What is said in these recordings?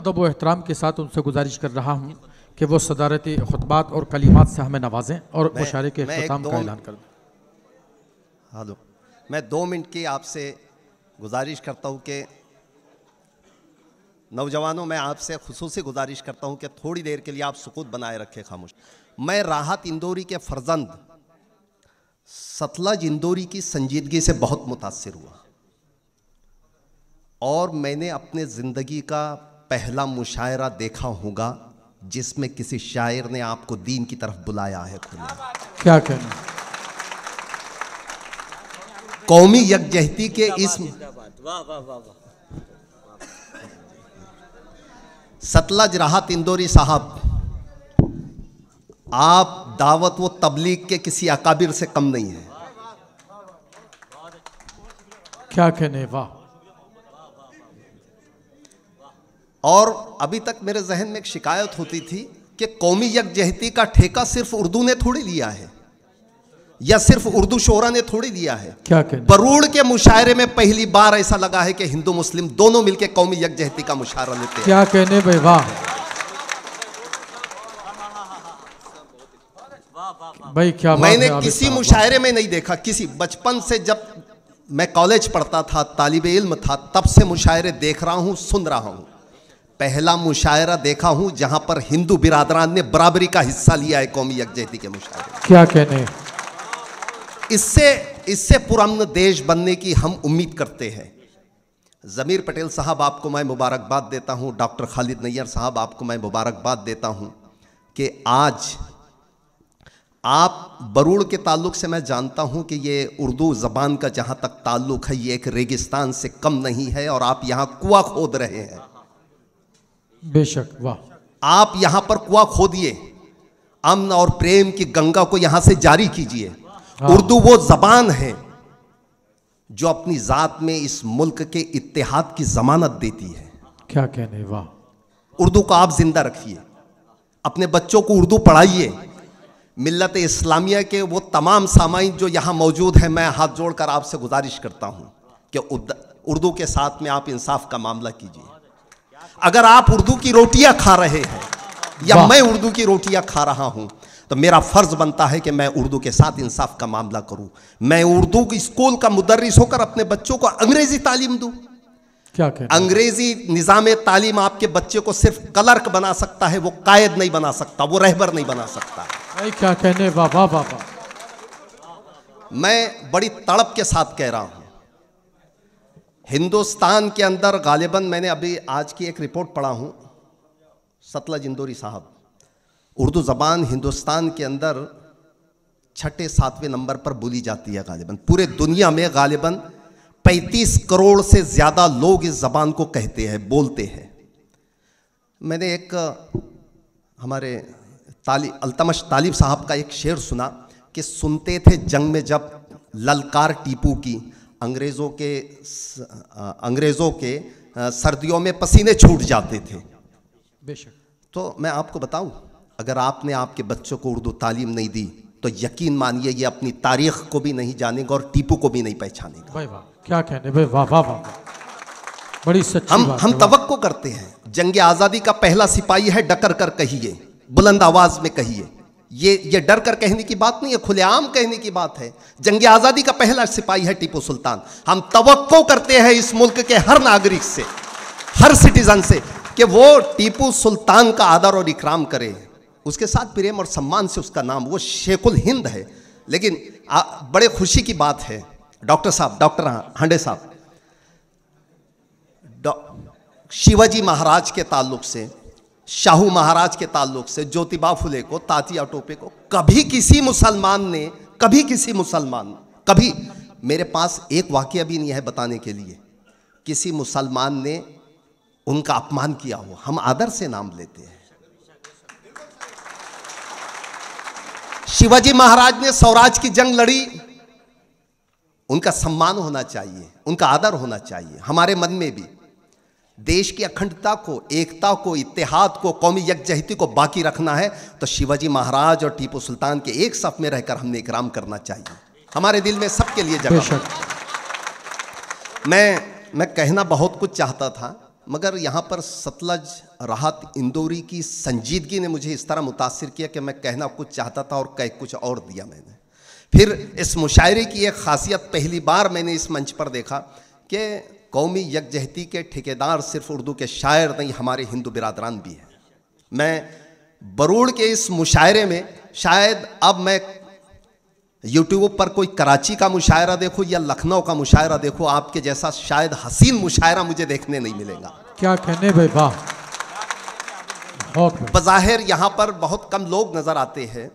अदब व अहतराम के साथ उनसे गुजारिश कर रहा हूँ कि वो सदारती खुतबात और कलीमत से हमें नवाजें और मुशारे के अख्ताम का ऐलान कर दें हेलो हाँ, मैं दो मिनट की आपसे गुजारिश करता हूँ कि नौजवानों मैं आपसे खसूस गुजारिश करता हूँ कि थोड़ी देर के लिए आप सुकूत बनाए रखें खामोश मैं राहत इंदौरी के फर्जंद सतलज इंदौरी की संजीदगी से बहुत मुतासर हुआ और मैंने अपने ज़िंदगी का पहला मुशायरा देखा होगा जिसमें किसी शायर ने आपको दीन की तरफ बुलाया है खुला क्या कहना कौमी यकजहती के इस सतलज राहत इंदौरी साहब आप दावत वो तबलीग के किसी अकाबिर से कम नहीं है क्या कहने वाह और अभी तक मेरे जहन में एक शिकायत होती थी कि कौमी यकजहती का ठेका सिर्फ उर्दू ने थोड़ी लिया है या सिर्फ उर्दू शोरा ने थोड़ी दिया है क्या बरूड के मुशायरे में पहली बार ऐसा लगा है कि हिंदू मुस्लिम दोनों मिलकर कौमी यकजहती का मुशायरा लेते हैं क्या कहने भाई वाह भाई क्या मैंने किसी मुशायरे में नहीं देखा किसी बचपन से जब मैं कॉलेज पढ़ता था तालिब इल्म था तब से मुशायरे देख रहा हूँ सुन रहा हूँ पहला मुशायरा देखा हूं जहां पर हिंदू बिरादरान ने बराबरी का हिस्सा लिया है कौमी यकजहती के मुशायरे क्या कहने इससे इससे पुरान देश बनने की हम उम्मीद करते हैं ज़मीर पटेल साहब आपको मैं मुबारकबाद देता हूँ डॉक्टर खालिद नैयर साहब आपको मैं मुबारकबाद देता हूं कि आज आप बरूड़ के ताल्लुक से मैं जानता हूं कि ये उर्दू ज़बान का जहां तक ताल्लुक है ये एक रेगिस्तान से कम नहीं है और आप यहां कुआ खोद रहे हैं बेशक वाह आप यहाँ पर कुआ खोदिए अमन और प्रेम की गंगा को यहाँ से जारी कीजिए हाँ। उर्दू वो जबान है जो अपनी जात में इस मुल्क के इतिहाद की जमानत देती है क्या कहने वाह उर्दू को आप जिंदा रखिए अपने बच्चों को उर्दू पढ़ाइए मिलत इस्लामिया के वो तमाम सामाई जो यहाँ मौजूद हैं मैं हाथ जोड़कर आपसे गुजारिश करता हूँ कि उर्दू के साथ में आप इंसाफ का मामला कीजिए अगर आप उर्दू की रोटियां खा रहे हैं या मैं उर्दू की रोटियां खा रहा हूं तो मेरा फ़र्ज़ बनता है कि मैं उर्दू के साथ इंसाफ का मामला करूं मैं उर्दू स्कूल का मुदर्रिस होकर अपने बच्चों को अंग्रेज़ी तालीम दू क्या कहते अंग्रेज़ी निज़ाम तालीम आपके बच्चे को सिर्फ कलर्क बना सकता है वो कायद नहीं बना सकता वो रहबर नहीं बना सकता क्या कहने वाह वाह वाह मैं बड़ी तड़प के साथ कह रहा हूं हिंदुस्तान के अंदर गालिबा मैंने अभी आज की एक रिपोर्ट पढ़ा हूँ सतलज इंदौरी साहब उर्दू ज़बान हिंदुस्तान के अंदर छठे सातवें नंबर पर बोली जाती है गालिबा पूरे दुनिया में गालिबा 35 करोड़ से ज़्यादा लोग इस ज़बान को कहते हैं बोलते हैं मैंने एक हमारे ताली अलतमश तालिब साहब का एक शेर सुना कि सुनते थे जंग में जब ललकार टीपू की अंग्रेज़ों के अंग्रेज़ों के सर्दियों में पसीने छूट जाते थे बेशक तो मैं आपको बताऊं अगर आपने आपके बच्चों को उर्दू तालीम नहीं दी तो यकीन मानिए ये अपनी तारीख को भी नहीं जानेगा और टीपू को भी नहीं पहचानेगा भाई वाह क्या कहने भाई वाह वाह वाह बड़ी सच्ची हम हम तवक्को करते हैं जंग आज़ादी का पहला सिपाही है डकर कर कहिए बुलंद आवाज में कहिए ये ये डर कर कहने की बात नहीं है खुलेआम कहने की बात है जंग आज़ादी का पहला सिपाही है टीपू सुल्तान हम तो करते हैं इस मुल्क के हर नागरिक से हर सिटीजन से कि वो टीपू सुल्तान का आदर और इकराम करे उसके साथ प्रेम और सम्मान से उसका नाम वो शेखुल हिंद है लेकिन आ, बड़े खुशी की बात है डॉक्टर साहब डॉक्टर हांडे साहब शिवाजी महाराज के ताल्लुक से शाहू महाराज के ताल्लुक से ज्योतिबा फुले को तातिया टोपे को कभी किसी मुसलमान ने कभी किसी मुसलमान कभी मेरे पास एक वाक्य भी नहीं है बताने के लिए किसी मुसलमान ने उनका अपमान किया हो हम आदर से नाम लेते हैं शिवाजी महाराज ने स्वराज की जंग लड़ी उनका सम्मान होना चाहिए उनका आदर होना चाहिए हमारे मन में भी देश की अखंडता को एकता को इतिहाद को कौमी यकजहती को बाकी रखना है तो शिवाजी महाराज और टीपू सुल्तान के एक सफ में रहकर हमने इकराम करना चाहिए हमारे दिल में सबके लिए जगह मैं मैं कहना बहुत कुछ चाहता था मगर यहाँ पर सतलज राहत इंदौरी की संजीदगी ने मुझे इस तरह मुतासर किया कि मैं कहना कुछ चाहता था और कह कुछ और दिया मैंने फिर इस मुशायरे की एक खासियत पहली बार मैंने इस मंच पर देखा कि कौमी यकजहती के ठेकेदार सिर्फ उर्दू के शायर नहीं हमारे हिंदू बिरादरान भी हैं मैं बरूड़ के इस मुशायरे में शायद अब मैं यूट्यूब पर कोई कराची का मुशायरा देखो या लखनऊ का मुशायरा देखो आपके जैसा शायद हसीन मुशायरा मुझे देखने नहीं मिलेगा क्या कहने भाई वाह बज़ाहिर यहाँ पर बहुत कम लोग नज़र आते हैं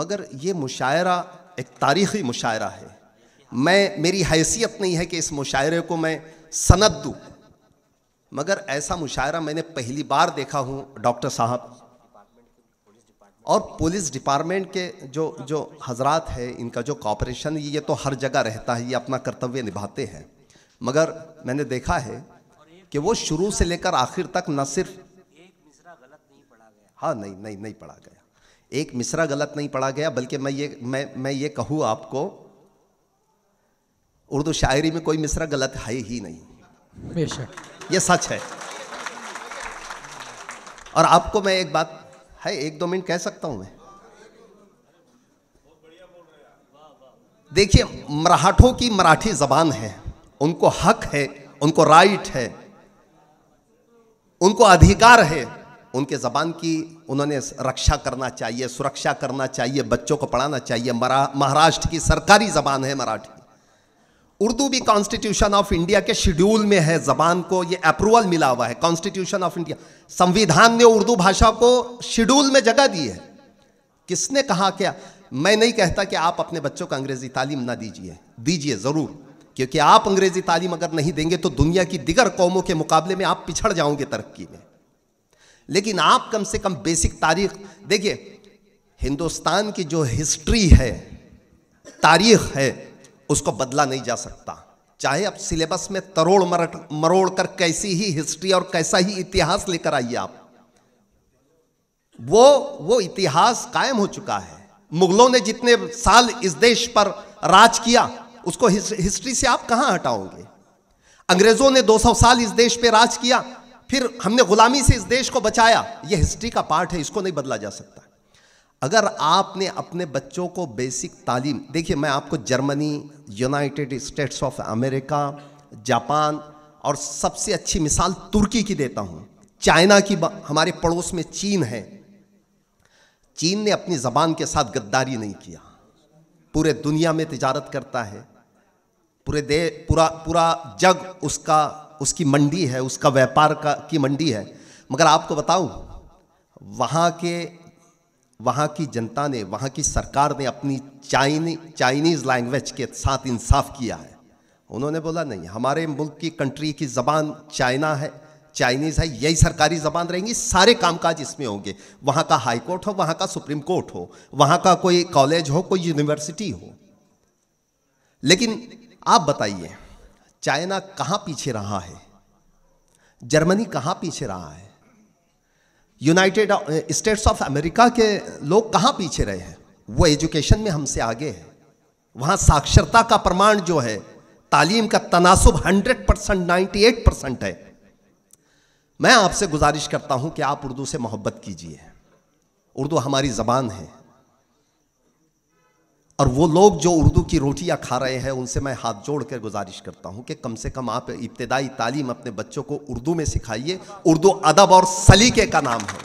मगर ये मुशायरा एक तारीखी मुशायरा है मैं मेरी हैसियत नहीं है कि इस मुशायरे को मैं सनद दूँ मगर ऐसा मुशायरा मैंने पहली बार देखा हूँ डॉक्टर साहब और पुलिस डिपार्टमेंट के जो जो हजरात है इनका जो कॉपरेशन ये तो हर जगह रहता है ये अपना कर्तव्य निभाते हैं मगर मैंने देखा है कि वो शुरू से लेकर आखिर तक न सिर्फ हाँ नहीं नहीं नहीं पढ़ा गया एक मिसरा गलत नहीं पढ़ा गया बल्कि मैं ये मैं मैं ये कहूँ आपको उर्दू शायरी में कोई मिसरा गलत है ही नहीं बेशक ये सच है और आपको मैं एक बात है एक दो मिनट कह सकता हूं मैं देखिए मराठों की मराठी जबान है उनको हक है उनको राइट है उनको अधिकार है उनके ज़बान की उन्होंने रक्षा करना चाहिए सुरक्षा करना चाहिए बच्चों को पढ़ाना चाहिए महाराष्ट्र की सरकारी ज़बान है मराठी उर्दू भी कॉन्स्टिट्यूशन ऑफ इंडिया के शेड्यूल में है ज़बान को ये अप्रूवल मिला हुआ है कॉन्स्टिट्यूशन ऑफ इंडिया संविधान ने उर्दू भाषा को शेड्यूल में जगह दी है किसने कहा क्या मैं नहीं कहता कि आप अपने बच्चों को अंग्रेज़ी तालीम ना दीजिए दीजिए ज़रूर क्योंकि आप अंग्रेज़ी तालीम अगर नहीं देंगे तो दुनिया की दिगर कौमों के मुकाबले में आप पिछड़ जाओगे तरक्की में लेकिन आप कम से कम बेसिक तारीख देखिए हिंदुस्तान की जो हिस्ट्री है तारीख है उसको बदला नहीं जा सकता चाहे आप सिलेबस में तरोड़ मर मरोड़ कर कैसी ही हिस्ट्री और कैसा ही इतिहास लेकर आइए आप वो वो इतिहास कायम हो चुका है मुगलों ने जितने साल इस देश पर राज किया उसको हिस्ट्री से आप कहां हटाओगे अंग्रेजों ने 200 साल इस देश पे राज किया फिर हमने गुलामी से इस देश को बचाया यह हिस्ट्री का पार्ट है इसको नहीं बदला जा सकता अगर आपने अपने बच्चों को बेसिक तालीम देखिए मैं आपको Germany United States of America Japan और सबसे अच्छी मिसाल तुर्की की देता हूँ चाइना की हमारे पड़ोस में चीन है चीन ने अपनी ज़बान के साथ गद्दारी नहीं किया पूरे दुनिया में तिजारत करता है पूरे दे पूरा पूरा जग उसका उसकी मंडी है उसका व्यापार का की मंडी है मगर आपको बताऊं वहाँ के वहाँ की जनता ने वहाँ की सरकार ने अपनी चाइनी चाइनीज़ लैंग्वेज के साथ इंसाफ किया है उन्होंने बोला नहीं हमारे मुल्क की कंट्री की ज़बान चाइना है चाइनीज़ है यही सरकारी ज़बान रहेंगी सारे कामकाज इसमें होंगे वहाँ का हाई कोर्ट हो वहाँ का सुप्रीम कोर्ट हो वहाँ का कोई कॉलेज हो कोई यूनिवर्सिटी हो लेकिन आप बताइए चाइना कहाँ पीछे रहा है जर्मनी कहाँ पीछे रहा है यूनाइटेड स्टेट्स ऑफ अमेरिका के लोग कहाँ पीछे रहे हैं वो एजुकेशन में हमसे आगे है वहाँ साक्षरता का प्रमाण जो है तालीम का तनासुब 100 परसेंट नाइन्टी एट परसेंट है मैं आपसे गुजारिश करता हूँ कि आप उर्दू से मोहब्बत कीजिए उर्दू हमारी ज़बान है और वो लोग जो उर्दू की रोटियाँ खा रहे हैं उनसे मैं हाथ जोड़ कर गुजारिश करता हूँ कि कम से कम आप इब्तदाई तालीम अपने बच्चों को उर्दू में सिखाइए उर्दू अदब और सलीके का नाम है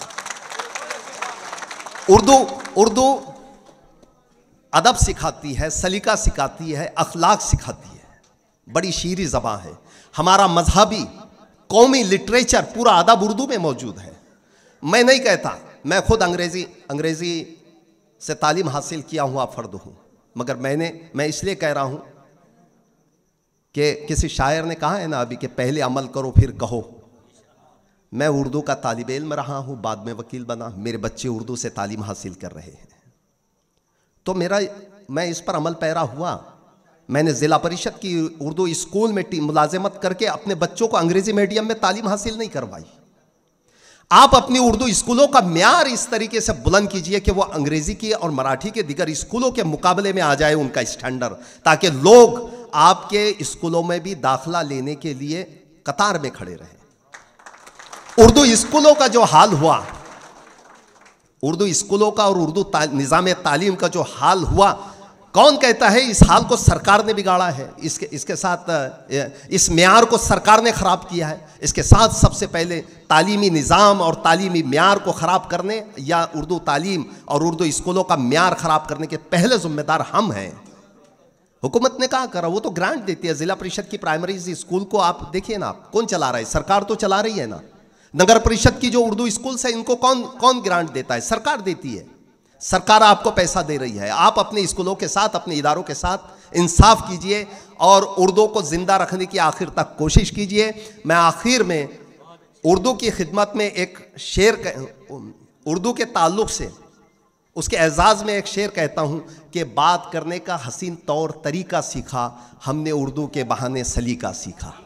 उर्दू उर्दू अदब सिखाती है सलीका सिखाती है अखलाक सिखाती है बड़ी शीरी जबाँ है हमारा मजहबी कौमी लिटरेचर पूरा अदब उर्दू में मौजूद है मैं नहीं कहता मैं खुद अंग्रेज़ी अंग्रेज़ी से तालीम हासिल किया हुआ फ़र्द हूँ मगर मैंने मैं इसलिए कह रहा हूँ कि किसी शायर ने कहा है ना अभी कि पहले अमल करो फिर कहो मैं उर्दू का तालब इल्म रहा हूँ बाद में वकील बना मेरे बच्चे उर्दू से तालीम हासिल कर रहे हैं तो मेरा मैं इस पर अमल पैरा हुआ मैंने ज़िला परिषद की उर्दू स्कूल में मुलाजमत करके अपने बच्चों को अंग्रेज़ी मीडियम में तालीम हासिल नहीं करवाई आप अपनी उर्दू स्कूलों का म्यार इस तरीके से बुलंद कीजिए कि वो अंग्रेज़ी की और मराठी के दिगर स्कूलों के मुकाबले में आ जाए उनका स्टैंडर्ड ताकि लोग आपके स्कूलों में भी दाखला लेने के लिए कतार में खड़े रहे उर्दू स्कूलों का जो हाल हुआ उर्दू स्कूलों का और उर्दू निज़ाम तालीम का जो हाल हुआ कौन कहता है इस हाल को सरकार ने बिगाड़ा है इसके इसके साथ इस मैार को सरकार ने ख़राब किया है इसके साथ सबसे पहले तालीमी निज़ाम और तालीमी मैार को ख़राब करने या उर्दू तालीम और उर्दू स्कूलों का मैार ख़राब करने के पहले ज़िम्मेदार हम हैं हुकूमत ने कहा करा वो तो ग्रांट देती है ज़िला परिषद की प्राइमरीज स्कूल को आप देखिए ना आप कौन चला रहा है सरकार तो चला रही है ना नगर परिषद की जो उर्दू स्कूल्स है इनको कौन कौन ग्रांट देता है सरकार देती है सरकार आपको पैसा दे रही है आप अपने स्कूलों के साथ अपने इदारों के साथ इंसाफ कीजिए और उर्दू को ज़िंदा रखने की आखिर तक कोशिश कीजिए मैं आखिर में उर्दू की खिदमत में एक शेर उर्दू के ताल्लुक से उसके एजाज़ में एक शेर कहता हूँ कि बात करने का हसीन तौर तरीका सीखा हमने उर्दू के बहाने सलीका सीखा